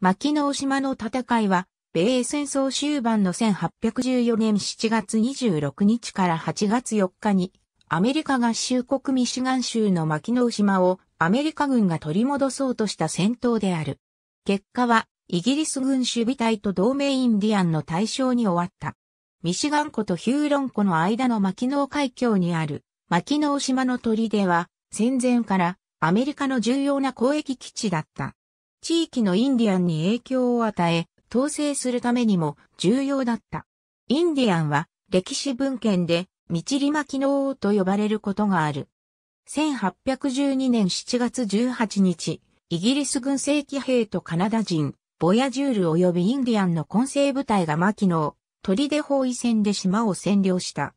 牧野島の戦いは、米英戦争終盤の1814年7月26日から8月4日に、アメリカ合衆国ミシガン州の牧野島をアメリカ軍が取り戻そうとした戦闘である。結果は、イギリス軍守備隊と同盟インディアンの対象に終わった。ミシガン湖とヒューロン湖の間の牧野海峡にある、牧野島の砦は、戦前からアメリカの重要な交易基地だった。地域のインディアンに影響を与え、統制するためにも重要だった。インディアンは歴史文献で、ミチリマキノ王と呼ばれることがある。1812年7月18日、イギリス軍正規兵とカナダ人、ボヤジュール及びインディアンの混成部隊がマキノー、砦包囲戦で島を占領した。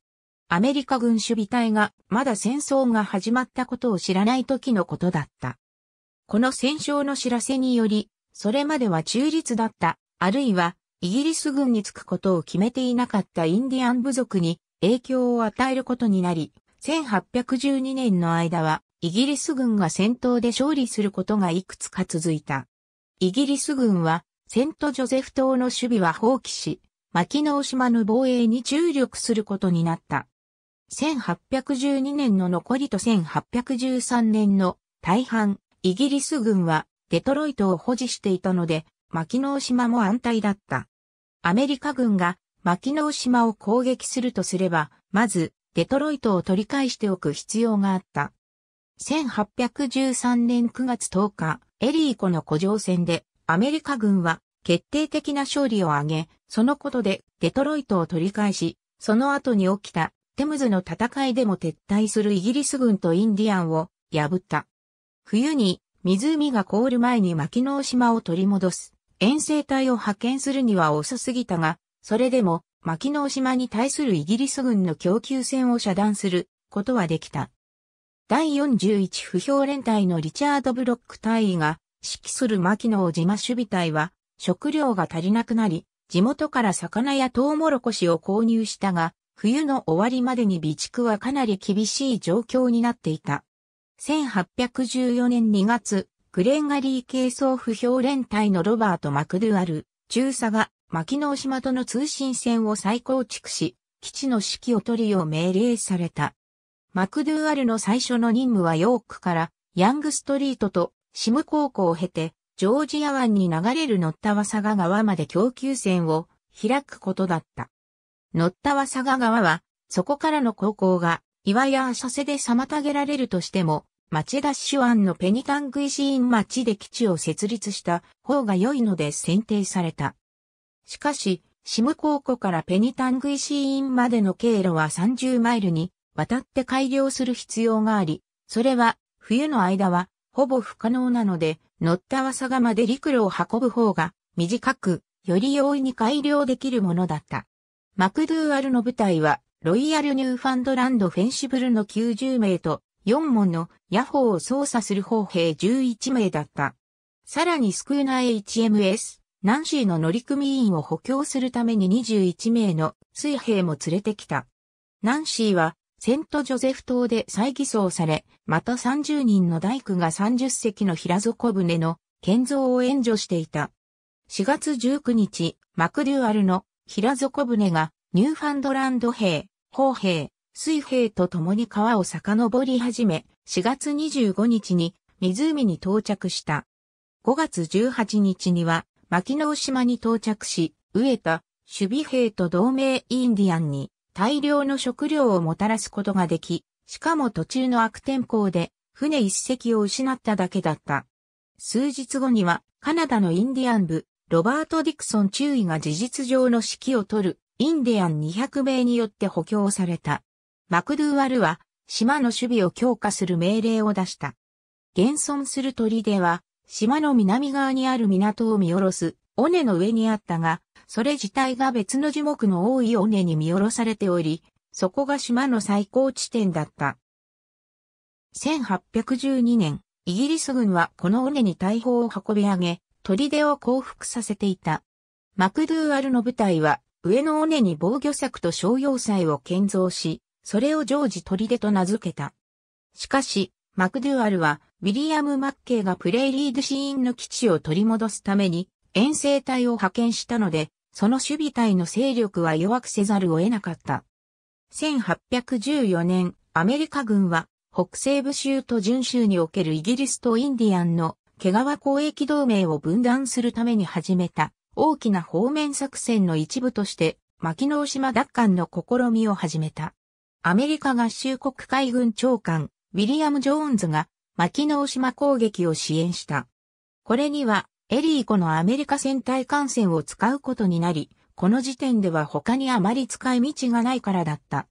アメリカ軍守備隊がまだ戦争が始まったことを知らない時のことだった。この戦勝の知らせにより、それまでは中立だった、あるいはイギリス軍に着くことを決めていなかったインディアン部族に影響を与えることになり、1812年の間はイギリス軍が戦闘で勝利することがいくつか続いた。イギリス軍はセントジョゼフ島の守備は放棄し、牧野島の防衛に注力することになった。1812年の残りと1813年の大半、イギリス軍はデトロイトを保持していたので、マキノー島も安泰だった。アメリカ軍がマキノー島を攻撃するとすれば、まずデトロイトを取り返しておく必要があった。1813年9月10日、エリー湖の古城戦でアメリカ軍は決定的な勝利を挙げ、そのことでデトロイトを取り返し、その後に起きたテムズの戦いでも撤退するイギリス軍とインディアンを破った。冬に湖が凍る前に牧野島を取り戻す。遠征隊を派遣するには遅すぎたが、それでも牧野島に対するイギリス軍の供給線を遮断することはできた。第41不評連隊のリチャード・ブロック隊員が指揮する牧野島守備隊は食料が足りなくなり、地元から魚やトウモロコシを購入したが、冬の終わりまでに備蓄はかなり厳しい状況になっていた。1814年2月、グレンガリー系総不評連隊のロバート・マクドゥアル、中佐が、牧野島との通信線を再構築し、基地の指揮を取るよう命令された。マクドゥアルの最初の任務はヨークからヤングストリートとシム高校を経て、ジョージア湾に流れるノッタワサガ川まで供給線を開くことだった。ノッタワサガ川は、そこからの航行が、岩や浅瀬で妨げられるとしても、町田市湾のペニタングイシーン町で基地を設立した方が良いので選定された。しかし、シム高校からペニタングイシーンまでの経路は30マイルに渡って改良する必要があり、それは冬の間はほぼ不可能なので、乗ったわさがまで陸路を運ぶ方が短く、より容易に改良できるものだった。マクドゥーアルの部隊は、ロイヤルニューファンドランドフェンシブルの90名と4門のヤホーを操作する砲兵11名だった。さらにスクーナ・ HMS、ナンシーの乗組員を補強するために21名の水兵も連れてきた。ナンシーはセントジョゼフ島で再偽装され、また30人の大工が30隻の平底船の建造を援助していた。4月19日、マクデュアルの平底船がニューファンドランド兵、砲兵、水兵と共に川を遡り始め、4月25日に湖に到着した。5月18日には、牧野島に到着し、飢えた守備兵と同盟インディアンに大量の食料をもたらすことができ、しかも途中の悪天候で船一隻を失っただけだった。数日後にはカナダのインディアン部、ロバート・ディクソン中尉が事実上の指揮を取るインディアン200名によって補強された。マクドゥーアルは、島の守備を強化する命令を出した。現存する砦は、島の南側にある港を見下ろす、尾根の上にあったが、それ自体が別の樹木の多い尾根に見下ろされており、そこが島の最高地点だった。1812年、イギリス軍はこの尾根に大砲を運び上げ、砦を降伏させていた。マクドゥーアルの部隊は、上の尾根に防御策と商用祭を建造し、それをジジ・ョートリデと名付けた。しかし、マクドゥアルは、ウィリアム・マッケイがプレイリードシーンの基地を取り戻すために、遠征隊を派遣したので、その守備隊の勢力は弱くせざるを得なかった。1814年、アメリカ軍は、北西部州と準州におけるイギリスとインディアンの毛皮交易同盟を分断するために始めた大きな方面作戦の一部として、牧野島奪還の試みを始めた。アメリカ合衆国海軍長官、ウィリアム・ジョーンズが、牧野島攻撃を支援した。これには、エリー湖のアメリカ戦隊艦船を使うことになり、この時点では他にあまり使い道がないからだった。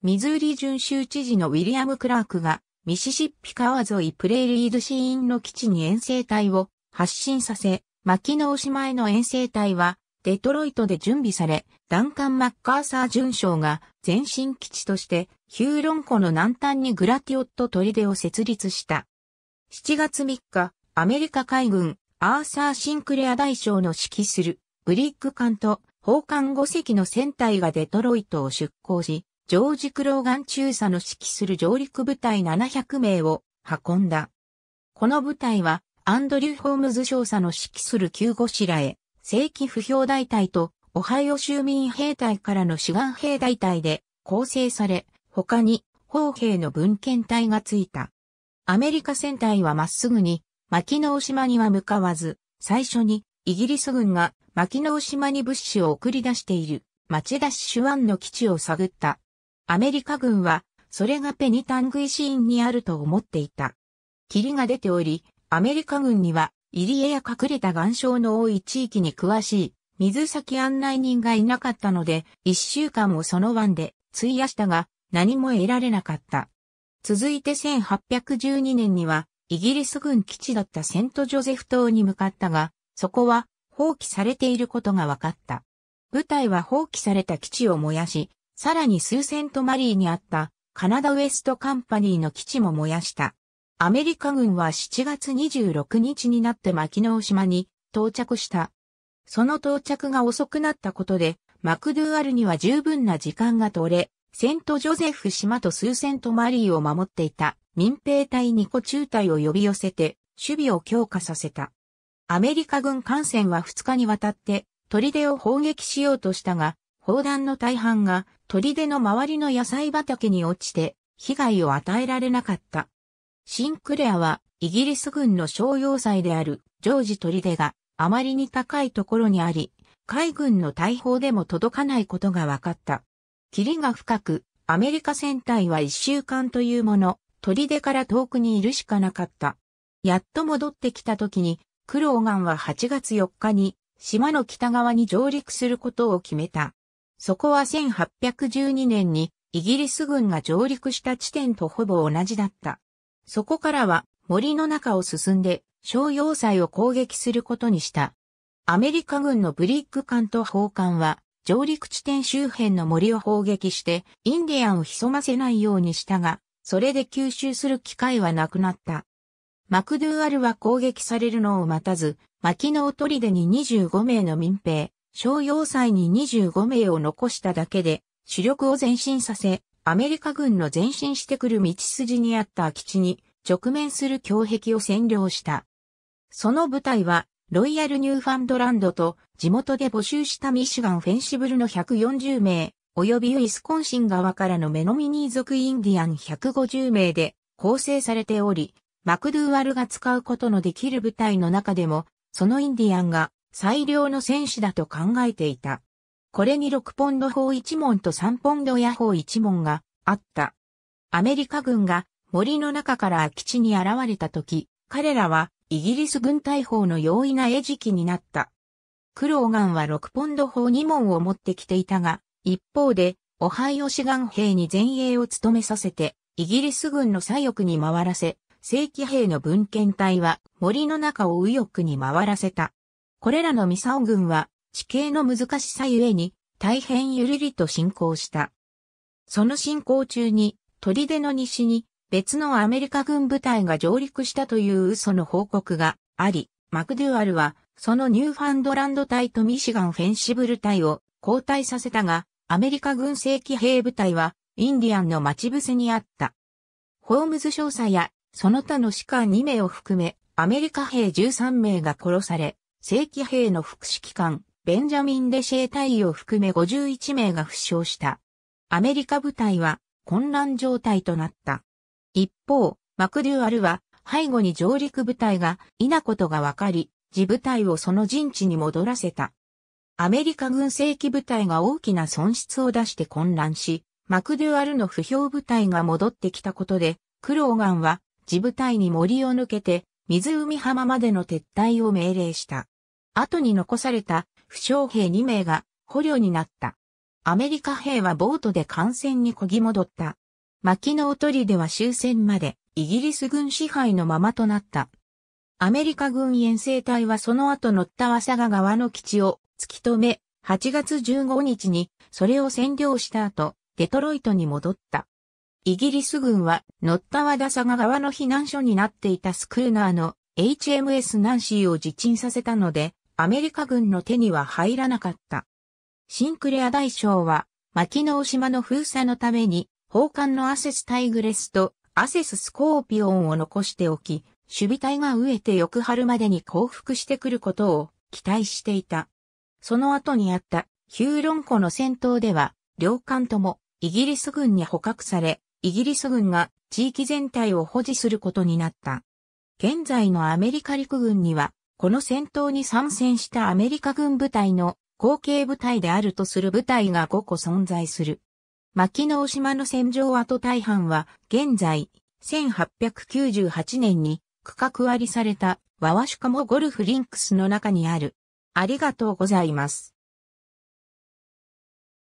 ミズーリ準州知事のウィリアム・クラークが、ミシシッピ川沿いプレーリーズシーンの基地に遠征隊を発進させ、牧野島への遠征隊はデトロイトで準備され、ダンカン・マッカーサー巡将が前進基地としてヒューロン湖の南端にグラティオット砦を設立した。7月3日、アメリカ海軍アーサー・シンクレア大将の指揮するブリッグ艦と砲艦5隻の船体がデトロイトを出港し、ジョージ・クローガン中佐の指揮する上陸部隊700名を運んだ。この部隊はアンドリュー・ホームズ少佐の指揮する救護士らへ正規不評大隊と、オハイオ州民兵隊からの志願兵大隊で構成され、他に、砲兵の文献隊がついた。アメリカ戦隊はまっすぐに、牧野島には向かわず、最初に、イギリス軍が牧野島に物資を送り出している、町田市手腕の基地を探った。アメリカ軍は、それがペニタングイシーンにあると思っていた。霧が出ており、アメリカ軍には入り江や隠れた岩礁の多い地域に詳しい水先案内人がいなかったので、一週間をその湾で費やしたが、何も得られなかった。続いて1812年には、イギリス軍基地だったセントジョゼフ島に向かったが、そこは放棄されていることが分かった。部隊は放棄された基地を燃やし、さらに数セントマリーにあったカナダウエストカンパニーの基地も燃やした。アメリカ軍は7月26日になってマキノー島に到着した。その到着が遅くなったことで、マクドゥアルには十分な時間が取れ、セントジョゼフ島と数セントマリーを守っていた民兵隊に個中隊を呼び寄せて、守備を強化させた。アメリカ軍艦船は2日にわたって、砦を砲撃しようとしたが、砲弾の大半が砦の周りの野菜畑に落ちて、被害を与えられなかった。シンクレアは、イギリス軍の商用祭である、ジョージ砦が、あまりに高いところにあり、海軍の大砲でも届かないことが分かった。霧が深く、アメリカ船隊は一週間というもの、砦から遠くにいるしかなかった。やっと戻ってきた時に、クローガンは8月4日に、島の北側に上陸することを決めた。そこは1812年に、イギリス軍が上陸した地点とほぼ同じだった。そこからは森の中を進んで商用祭を攻撃することにした。アメリカ軍のブリッグ艦と砲艦は上陸地点周辺の森を砲撃してインディアンを潜ませないようにしたが、それで吸収する機会はなくなった。マクドゥーアルは攻撃されるのを待たず、牧野砦に25名の民兵、商用祭に25名を残しただけで、主力を前進させ、アメリカ軍の前進してくる道筋にあった空き地に直面する強壁を占領した。その部隊は、ロイヤルニューファンドランドと地元で募集したミシガン・フェンシブルの140名、及びウィスコンシン側からのメノミニー族インディアン150名で構成されており、マクドゥーアルが使うことのできる部隊の中でも、そのインディアンが最良の戦士だと考えていた。これに6ポンド砲1門と3ポンドヤ砲1門があった。アメリカ軍が森の中から空き地に現れた時、彼らはイギリス軍大砲の容易な餌食になった。クローガンは6ポンド砲2門を持ってきていたが、一方で、オハイオ志願兵に前衛を務めさせて、イギリス軍の左翼に回らせ、正規兵の文献隊は森の中を右翼に回らせた。これらのミサオ軍は地形の難しさゆえに大変ゆるりと進行した。その進行中に砦の西に別のアメリカ軍部隊が上陸したという嘘の報告があり、マクデュアルは、そのニューファンドランド隊とミシガンフェンシブル隊を交代させたが、アメリカ軍正規兵部隊は、インディアンの待ち伏せにあった。ホームズ少佐や、その他の士官2名を含め、アメリカ兵13名が殺され、正規兵の副指揮官、ベンジャミン・デシェー隊員を含め51名が負傷した。アメリカ部隊は混乱状態となった。一方、マクデュアルは背後に上陸部隊がいなことが分かり、自部隊をその陣地に戻らせた。アメリカ軍正規部隊が大きな損失を出して混乱し、マクデュアルの不評部隊が戻ってきたことで、クローガンは自部隊に森を抜けて、湖浜までの撤退を命令した。後に残された負傷兵2名が捕虜になった。アメリカ兵はボートで艦船にこぎ戻った。牧野りでは終戦までイギリス軍支配のままとなった。アメリカ軍遠征隊はその後乗った和佐賀川の基地を突き止め、8月15日にそれを占領した後、デトロイトに戻った。イギリス軍は乗った和だ佐賀川の避難所になっていたスクーナーの HMS ナンシーを自沈させたので、アメリカ軍の手には入らなかった。シンクレア大将は、牧野島の封鎖のために、砲艦のアセスタイグレスとアセススコーピオンを残しておき、守備隊が飢えて翌春までに降伏してくることを期待していた。その後にあったヒューロン湖の戦闘では、両艦ともイギリス軍に捕獲され、イギリス軍が地域全体を保持することになった。現在のアメリカ陸軍には、この戦闘に参戦したアメリカ軍部隊の後継部隊であるとする部隊が5個存在する。牧野島の戦場跡大半は、現在、1898年に区画割りされた、ワワシカモゴルフリンクスの中にある。ありがとうございます。